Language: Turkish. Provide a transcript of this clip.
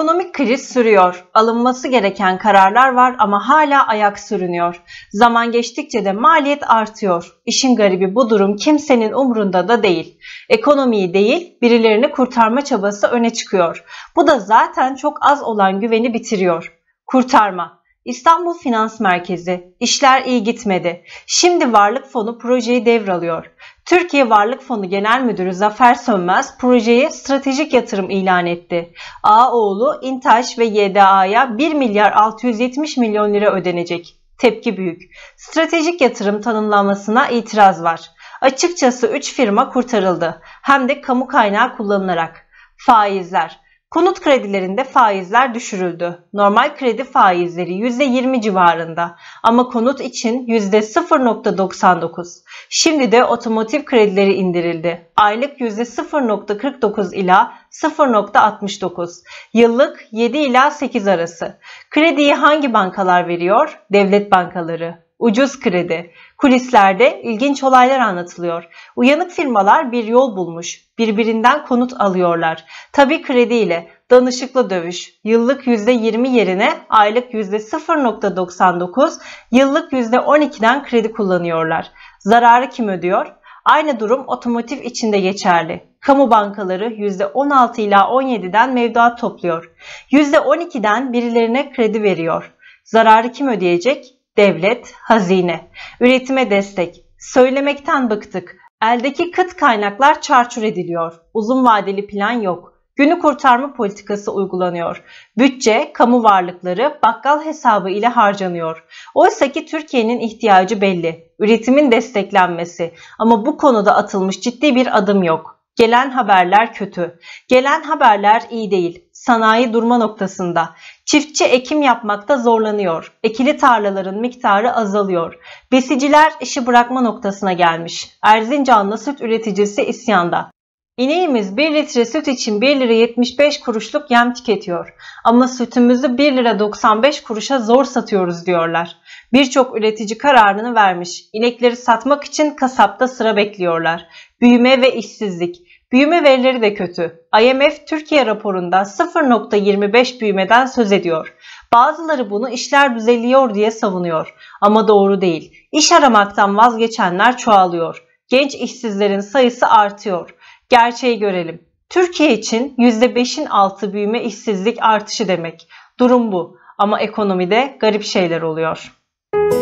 Ekonomik kriz sürüyor. Alınması gereken kararlar var ama hala ayak sürünüyor. Zaman geçtikçe de maliyet artıyor. İşin garibi bu durum kimsenin umrunda da değil. Ekonomiyi değil, birilerini kurtarma çabası öne çıkıyor. Bu da zaten çok az olan güveni bitiriyor. Kurtarma İstanbul Finans Merkezi, işler iyi gitmedi. Şimdi Varlık Fonu projeyi devralıyor. Türkiye Varlık Fonu Genel Müdürü Zafer Sönmez projeye stratejik yatırım ilan etti. Ağoğlu, İntaş ve YDA'ya 1 milyar 670 milyon lira ödenecek. Tepki büyük. Stratejik yatırım tanımlanmasına itiraz var. Açıkçası 3 firma kurtarıldı. Hem de kamu kaynağı kullanılarak. Faizler Konut kredilerinde faizler düşürüldü. Normal kredi faizleri %20 civarında ama konut için %0.99. Şimdi de otomotiv kredileri indirildi. Aylık %0.49 ila 0.69. Yıllık 7 ila 8 arası. Krediyi hangi bankalar veriyor? Devlet bankaları. Ucuz kredi. Kulislerde ilginç olaylar anlatılıyor. Uyanık firmalar bir yol bulmuş. Birbirinden konut alıyorlar. Tabi krediyle. Danışıklı dövüş. Yıllık %20 yerine aylık %0.99, yıllık %12'den kredi kullanıyorlar. Zararı kim ödüyor? Aynı durum otomotiv içinde geçerli. Kamu bankaları %16 ila 17'den mevduat topluyor. %12'den birilerine kredi veriyor. Zararı kim ödeyecek? devlet, hazine. Üretime destek. Söylemekten bıktık. Eldeki kıt kaynaklar çarçur ediliyor. Uzun vadeli plan yok. Günü kurtarma politikası uygulanıyor. Bütçe, kamu varlıkları bakkal hesabı ile harcanıyor. Oysa ki Türkiye'nin ihtiyacı belli. Üretimin desteklenmesi. Ama bu konuda atılmış ciddi bir adım yok. Gelen haberler kötü. Gelen haberler iyi değil. Sanayi durma noktasında. Çiftçi ekim yapmakta zorlanıyor. Ekili tarlaların miktarı azalıyor. Besiciler işi bırakma noktasına gelmiş. Erzincanlı süt üreticisi isyanda. İneğimiz 1 litre süt için 1 lira 75 kuruşluk yem tüketiyor. Ama sütümüzü 1 lira 95 kuruşa zor satıyoruz diyorlar. Birçok üretici kararını vermiş. İnekleri satmak için kasapta sıra bekliyorlar. Büyüme ve işsizlik. Büyüme verileri de kötü. IMF Türkiye raporunda 0.25 büyümeden söz ediyor. Bazıları bunu işler düzeliyor diye savunuyor. Ama doğru değil. İş aramaktan vazgeçenler çoğalıyor. Genç işsizlerin sayısı artıyor. Gerçeği görelim. Türkiye için %5'in altı büyüme işsizlik artışı demek. Durum bu. Ama ekonomide garip şeyler oluyor. Müzik